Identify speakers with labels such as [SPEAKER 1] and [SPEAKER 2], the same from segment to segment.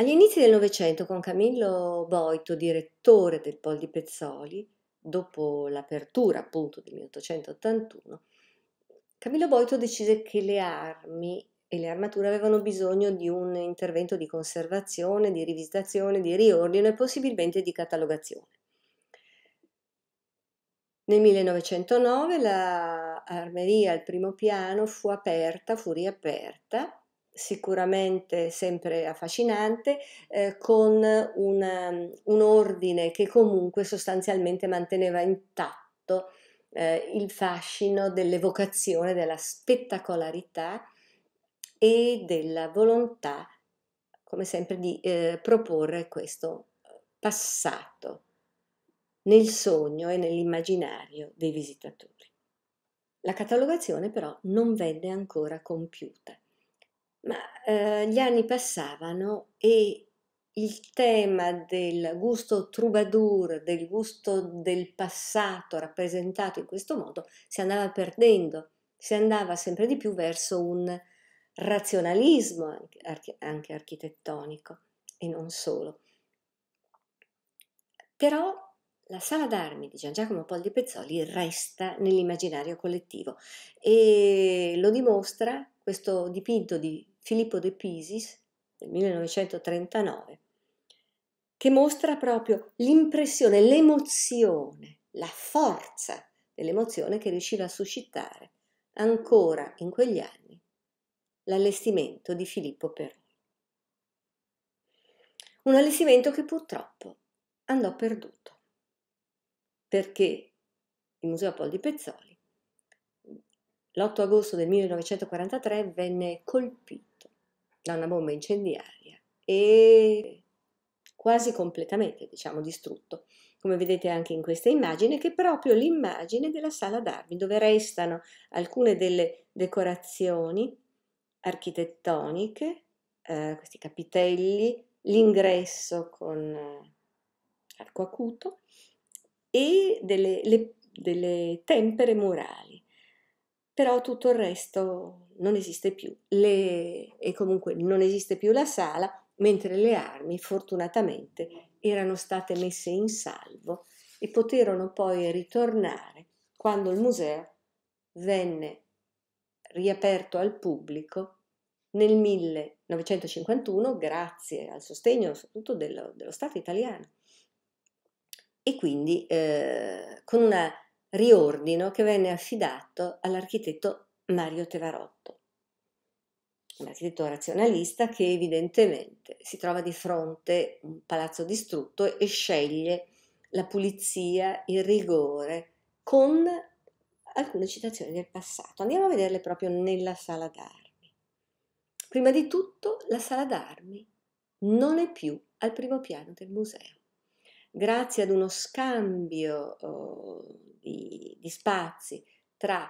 [SPEAKER 1] Agli inizi del Novecento, con Camillo Boito, direttore del Pol di Pezzoli, dopo l'apertura appunto del 1881, Camillo Boito decise che le armi e le armature avevano bisogno di un intervento di conservazione, di rivisitazione, di riordino e possibilmente di catalogazione. Nel 1909 la armeria al primo piano fu aperta, fu riaperta sicuramente sempre affascinante, eh, con una, mm, un ordine che comunque sostanzialmente manteneva intatto eh, il fascino dell'evocazione, della spettacolarità e della volontà, come sempre, di eh, proporre questo passato nel sogno e nell'immaginario dei visitatori. La catalogazione però non venne ancora compiuta ma eh, gli anni passavano e il tema del gusto troubadour, del gusto del passato rappresentato in questo modo, si andava perdendo, si andava sempre di più verso un razionalismo anche, anche architettonico e non solo. Però la sala d'armi di Gian Giacomo Poldi Pezzoli resta nell'immaginario collettivo e lo dimostra questo dipinto di Filippo de Pisis del 1939, che mostra proprio l'impressione, l'emozione, la forza dell'emozione che riusciva a suscitare ancora in quegli anni l'allestimento di Filippo Peroni. Un allestimento che purtroppo andò perduto perché il Museo Pol di Pezzoli l'8 agosto del 1943 venne colpito da una bomba incendiaria e quasi completamente, diciamo, distrutto, come vedete anche in questa immagine, che è proprio l'immagine della sala d'armi, dove restano alcune delle decorazioni architettoniche, eh, questi capitelli, l'ingresso con eh, arco acuto e delle, le, delle tempere murali però tutto il resto non esiste più le, e comunque non esiste più la sala, mentre le armi fortunatamente erano state messe in salvo e poterono poi ritornare quando il museo venne riaperto al pubblico nel 1951 grazie al sostegno soprattutto dello, dello Stato italiano e quindi eh, con una riordino che venne affidato all'architetto Mario Tevarotto, un architetto razionalista che evidentemente si trova di fronte a un palazzo distrutto e sceglie la pulizia, il rigore con alcune citazioni del passato. Andiamo a vederle proprio nella sala d'armi. Prima di tutto, la sala d'armi non è più al primo piano del museo grazie ad uno scambio oh, di, di, spazi tra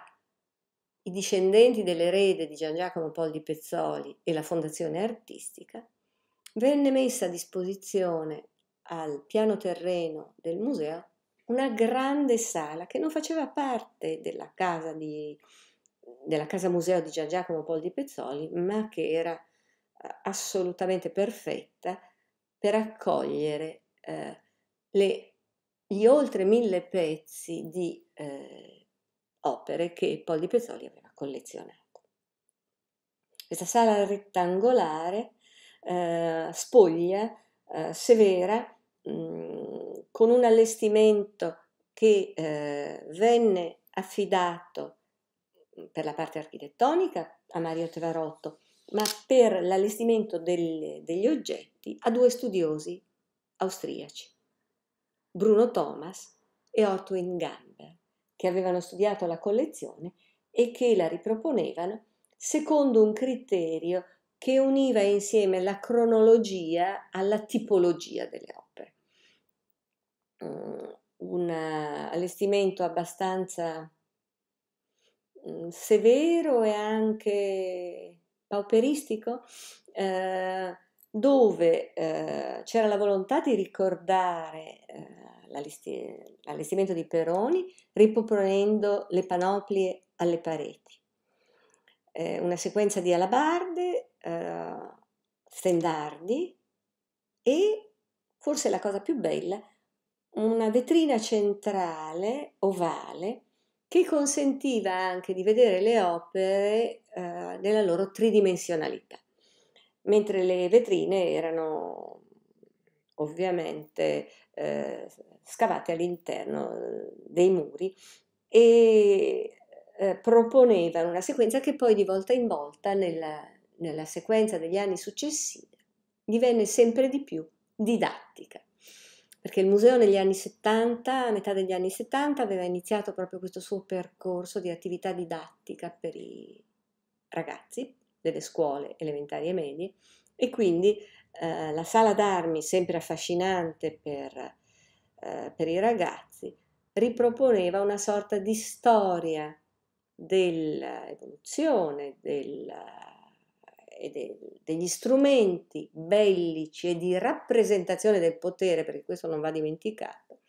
[SPEAKER 1] i discendenti dell'erede di Gian Giacomo di Pezzoli e la fondazione artistica, venne messa a disposizione al piano terreno del museo una grande sala che non faceva parte della casa, di, della casa museo di Gian Giacomo di Pezzoli, ma che era eh, assolutamente perfetta per accogliere eh, le, gli oltre mille pezzi di eh, opere che Pol di Pezzoli aveva collezionato. Questa sala rettangolare eh, spoglia, eh, severa, mh, mm, con un allestimento che eh, venne affidato mm, per la parte architettonica a Mario Tevarotto, ma per l'allestimento degli oggetti a due studiosi austriaci. Bruno Thomas e Otwin Gamber, che avevano studiato la collezione e che la riproponevano secondo un criterio che univa insieme la cronologia alla tipologia delle opere. Mm, un eh, allestimento abbastanza mm, severo e anche pauperistico, eh, dove eh, c'era la volontà di ricordare eh, l'allestimento di Peroni riproponendo le panoplie alle pareti. Eh, una sequenza di alabarde, eh, stendardi e, forse la cosa più bella, una vetrina centrale ovale che consentiva anche di vedere le opere eh, nella loro tridimensionalità mentre le vetrine erano ovviamente eh, scavate all'interno eh, dei muri e eh, proponevano una sequenza che poi di volta in volta nella, nella sequenza degli anni successivi divenne sempre di più didattica perché il museo negli anni 70, a metà degli anni 70, aveva iniziato proprio questo suo percorso di attività didattica per i ragazzi delle scuole elementari e medie e quindi eh, la sala d'armi, sempre affascinante per, eh, per i ragazzi, riproponeva una sorta di storia dell'evoluzione del, e de, degli strumenti bellici e di rappresentazione del potere, perché questo non va dimenticato,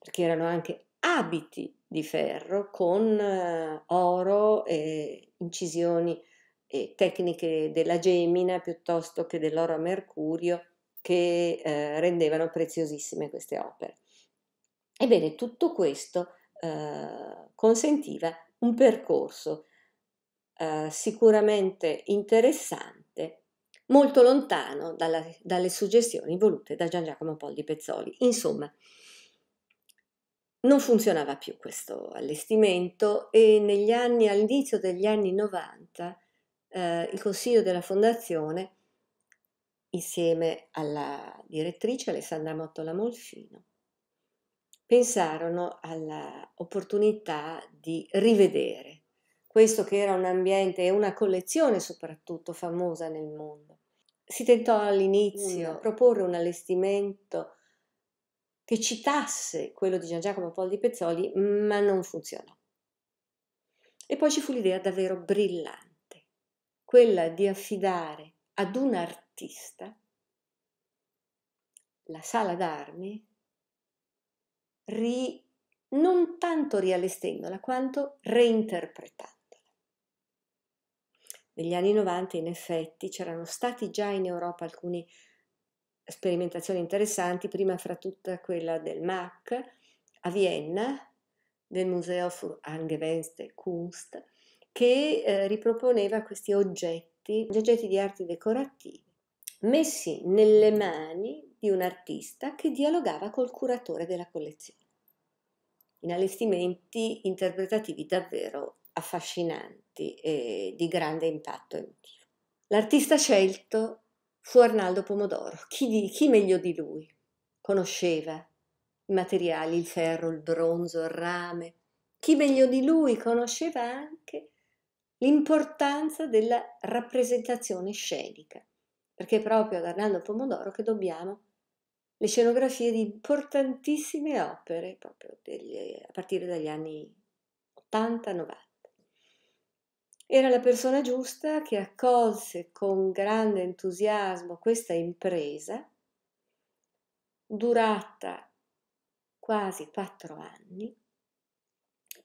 [SPEAKER 1] perché erano anche abiti di ferro con eh, oro e incisioni e tecniche della gemina piuttosto che dell'oro a mercurio che eh, rendevano preziosissime queste opere. Ebbene, tutto questo eh, consentiva un percorso eh, sicuramente interessante, molto lontano dalla, dalle suggestioni volute da Gian Giacomo Poldi Pezzoli. Insomma, non funzionava più questo allestimento e negli anni, all'inizio degli anni 90, eh, il consiglio della fondazione, insieme alla direttrice Alessandra Mottola Molfino, pensarono all'opportunità di rivedere questo che era un ambiente e una collezione soprattutto famosa nel mondo. Si tentò all'inizio di mm. proporre un allestimento che citasse quello di Gian Giacomo di Pezzoli, ma non funzionò. E poi ci fu l'idea davvero brillante, quella di affidare ad un artista la sala d'armi, ri, non tanto riallestendola quanto reinterpretandola. Negli anni 90 in effetti c'erano stati già in Europa alcuni sperimentazioni interessanti, prima fra tutta quella del MAC a Vienna, del Museo für Angewandte Kunst, che eh, riproponeva questi oggetti, oggetti di arti decorativi, messi nelle mani di un artista che dialogava col curatore della collezione. In allestimenti interpretativi davvero affascinanti e di grande impatto emotivo. L'artista scelto fu Arnaldo Pomodoro. Chi, di, chi meglio di lui conosceva i materiali, il ferro, il bronzo, il rame? Chi meglio di lui conosceva anche l'importanza della rappresentazione scenica, perché è proprio ad Arnaldo Pomodoro che dobbiamo le scenografie di importantissime opere, proprio degli, a partire dagli anni 80-90. Era la persona giusta che accolse con grande entusiasmo questa impresa, durata quasi quattro anni,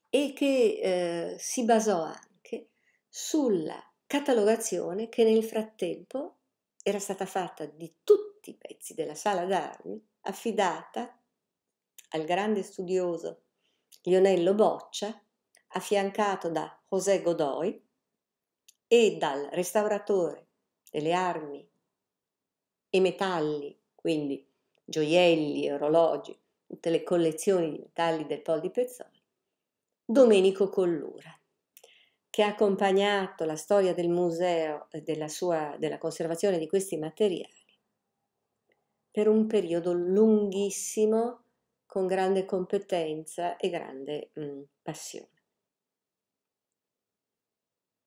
[SPEAKER 1] e che eh, si basò anche sulla catalogazione che nel frattempo era stata fatta di tutti i pezzi della sala d'armi, affidata al grande studioso Lionello Boccia, affiancato da José Godoy, e dal restauratore delle armi e metalli, quindi gioielli, orologi, tutte le collezioni di metalli del Pol di Pezzoli, Domenico Collura, che ha accompagnato la storia del museo e della, sua, della conservazione di questi materiali per un periodo lunghissimo con grande competenza e grande mh, passione.